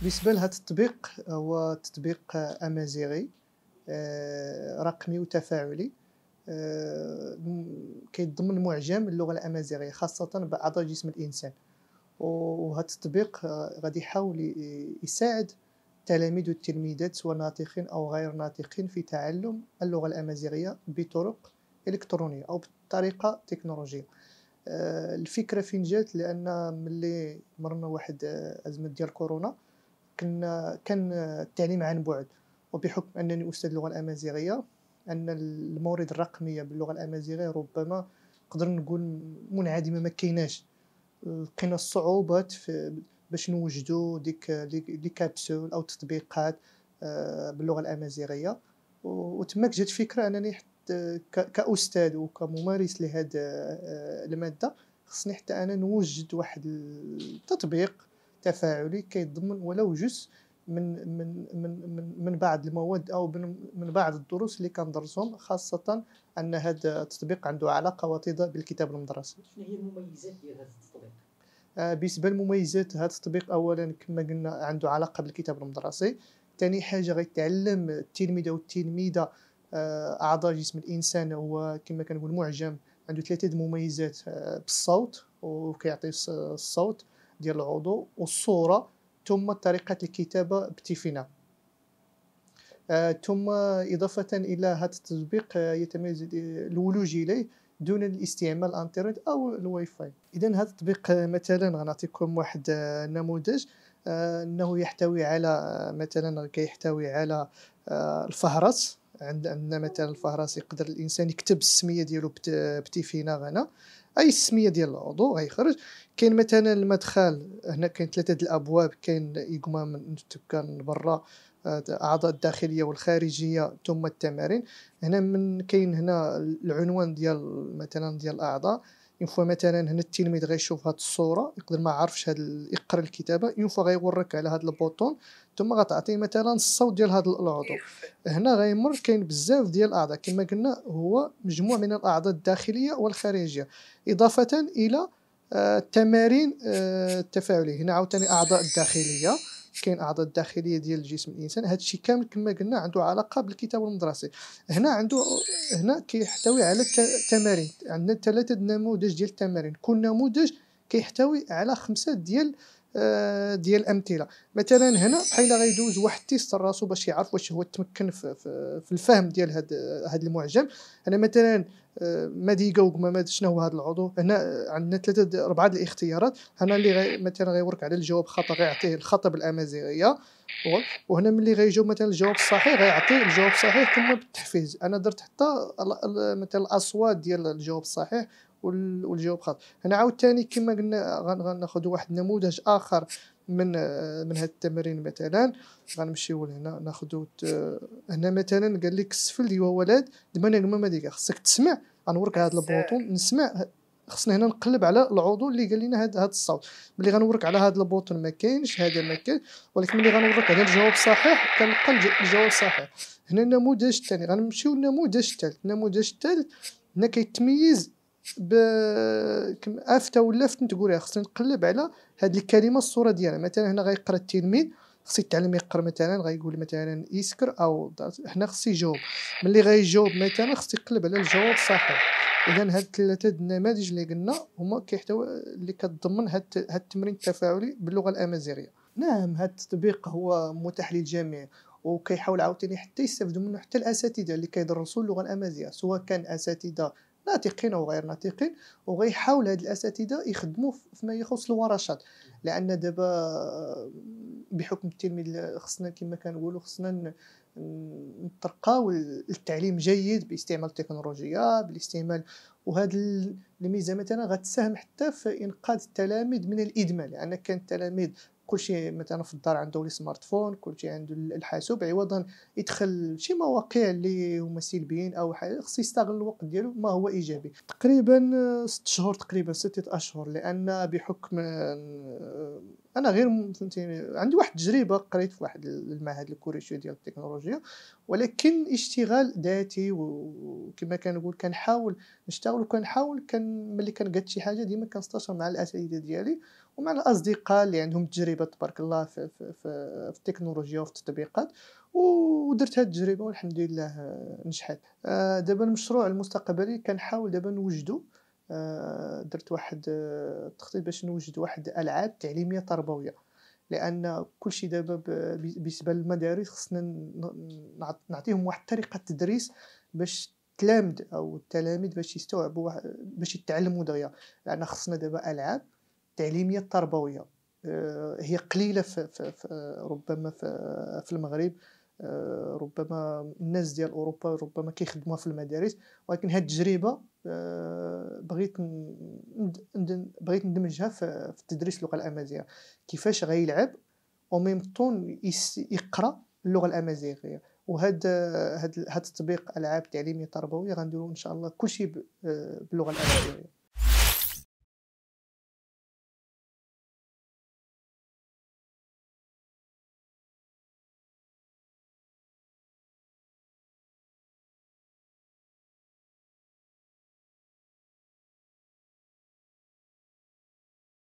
بالنسبه لهذا التطبيق هو تطبيق امازيغي آه، رقمي وتفاعلي آه، كيتضمن معجم اللغه الامازيغيه خاصه باعضاء جسم الانسان وهذا التطبيق آه، غادي يحاول يساعد التلاميذ والتلميذات سواء ناطقين او غير ناطقين في تعلم اللغه الامازيغيه بطرق الكترونيه او بطريقه تكنولوجيه الفكره فين جات لان ملي مرنا واحد ازمه ديال كورونا كنا كان التعليم عن بعد وبحكم انني استاذ اللغه الامازيغيه ان المورد الرقميه باللغه الامازيغيه ربما نقدر نقول منعدمه ما كايناش لقينا الصعوبات في باش نوجدوا ديك لي كابسول او تطبيقات آه، باللغه الامازيغيه وتماك جات فكره انني حتى كاستاذ وكممارس لهذا آه، الماده خصني حتى انا نوجد واحد التطبيق تفاعلي كيتضمن ولو جزء من من من من, من بعض المواد او من, من بعض الدروس اللي كندرسهم خاصه ان هذا التطبيق عنده علاقه وطيده بالكتاب المدرسي شنو هي المميزات ديال هذا التطبيق آه، بالنسبه للمميزات هذا التطبيق اولا كما قلنا عنده علاقه بالكتاب المدرسي ثاني حاجه غيتعلم التلميذ والتلميذه آه، اعضاء جسم الانسان هو كما كنقول معجم عنده ثلاثه المميزات آه، بالصوت وكيعطي الصوت ديال العضو والصورة ثم طريقة الكتابة بتيفينا آه ثم إضافة إلى هذا التطبيق آه يتميز الولوج إليه دون الاستعمال الانترنت او الواي فاي اذا هذا التطبيق آه، مثلا غنعطيكم واحد النموذج آه، آه، انه يحتوي على مثلا كيحتوي على الفهرس عندنا مثلا الفهرس يقدر الانسان يكتب السميه ديالو بتيفينا غنا اي سميه ديال العضو غيخرج كاين مثلا المدخل هنا كاين ثلاثه د الابواب كاين يقما من تبقى برا الاعضاء آه، الداخليه والخارجيه ثم التمارين هنا من كاين هنا العنوان ديال مثلا ديال الاعضاء اون فوا مثلا هنا التلميذ غيشوف هاد الصوره يقدر ما عارفش هاد يقرا الكتابه اون فوا غيورك على هاد البوطون ثم غتعطيه مثلا الصوت ديال هاد العضو هنا غيمر كاين بزاف ديال الاعضاء كما قلنا هو مجموع من الاعضاء الداخليه والخارجيه اضافه الى آه، التمارين آه، التفاعليه هنا عاوتاني اعضاء الداخليه كيفاش كاين الاعضاء الداخليه ديال جسم الانسان هذا الشيء كامل كما قلنا عنده علاقه بالكتاب المدرسي هنا عنده هنا كيحتوي على التمارين عندنا ثلاثه نموذج ديال التمارين كل نموذج كيحتوي على خمسه ديال آه، ديال الامثله مثلا هنا بحال غيدوز واحد تيست راسو باش يعرف واش هو تمكن في, في الفهم ديال هاد هاد المعجم انا مثلا آه، ماديغا وكما شنو هو هذا العضو هنا عندنا ثلاثه اربعه الاختيارات هنا اللي غي مثلا غيورك على الجواب خطا غيعطيه الخطا بالامازيغيه وهنا ملي غيجاوب مثلا الجواب الصحيح غيعطيه الجواب الصحيح ثم بالتحفيز انا درت حتى مثلا الاصوات ديال الجواب الصحيح والجواب خاطئ هنا عاوتاني كما قلنا غناخذ واحد النموذج اخر من من هذا التمرين مثلا غنمشيو لهنا ناخذو هنا مثلا قال لك السفل ايوا ولد دما نجمه ما ديك خصك تسمع غنورك هذا البوطون نسمع خصنا هنا نقلب على العضو اللي قال لنا هذا الصوت ملي غنورك على هذا البوطون ما كاينش هذا ما كاين ولكن ملي غنورك على الجواب صحيح كنقلب الجواب صحيح هنا النموذج الثاني غنمشيو للنموذج الثالث النموذج الثالث هنا كيتميز ب افتا ولا فتن تقول خصني نقلب على هاد الكلمه الصوره ديالها مثلا هنا غيقرا التلميذ خصو يتعلم يقرا مثلا غيقول مثلا يسكر او هنا خصو يجاوب ملي غيجاوب مثلا خصو يقلب على الجواب صحيح اذا هاد الثلاثه النماذج اللي قلنا هما كيحتوي اللي كتضمن هاد التمرين التفاعلي باللغه الامازيغيه نعم هاد التطبيق هو متاح للجميع وكيحاول عاوتاني حتى يستافدوا منه حتى الاساتذه اللي كيدرسوا اللغه الامازيغيه سواء كان اساتذه ناطقين او غير ناطقين وغيحاول هاد الاساتذه يخدموا فيما يخص الورشات لان دابا آه، بحكم التلميذ خصنا كما كنقولوا خصنا نترقاو التعليم جيد باستعمال التكنولوجيا بالاستعمال وهاد الميزه مثلا غتساهم حتى في انقاذ التلاميذ من الادمان لان يعني كان التلاميذ كلشي مثلا في الدار عنده لي سمارت فون كلشي عنده الحاسوب عوضا يدخل شي مواقع اللي هما سلبيين او حاجه خصو يستغل الوقت ديالو ما هو ايجابي تقريبا ست شهور تقريبا ستة اشهر لان بحكم آه، انا غير فهمتيني عندي واحد التجربه قريت في واحد المعهد الكوريشي ديال التكنولوجيا ولكن اشتغال ذاتي وكما كنقول كنحاول نشتغل وكنحاول كان ملي كنقاد شي حاجه ديما كنستشر مع الاساتذه ديالي ومع الاصدقاء اللي عندهم تجربه تبارك الله في, في, في, في التكنولوجيا وفي التطبيقات ودرت هذه التجربه والحمد لله آه، نجحت آه، دابا المشروع المستقبلي كنحاول دابا نوجدو آه، درت واحد التخطيط آه، باش نوجد واحد العاب تعليميه تربويه لان كل شيء دابا بالنسبه للمدارس خصنا نعطيهم واحد طريقه تدريس باش التلامد او التلاميذ باش يستوعبوا باش يتعلموا دغيا لان خصنا دابا العاب تعليميه تربويه آه، هي قليله في, في, في ربما في, في المغرب ربما الناس ديال اوروبا ربما كيخدموها في المدارس ولكن هذه التجربه بغيت بغيت ندمجها في تدريس اللغه الامازيغيه كيفاش غيلعب وميم طون يقرا اللغه الامازيغيه وهاد هاد هاد التطبيق العاب تعليمي تربوي غنديرو ان شاء الله كلشي آه، باللغه الامازيغيه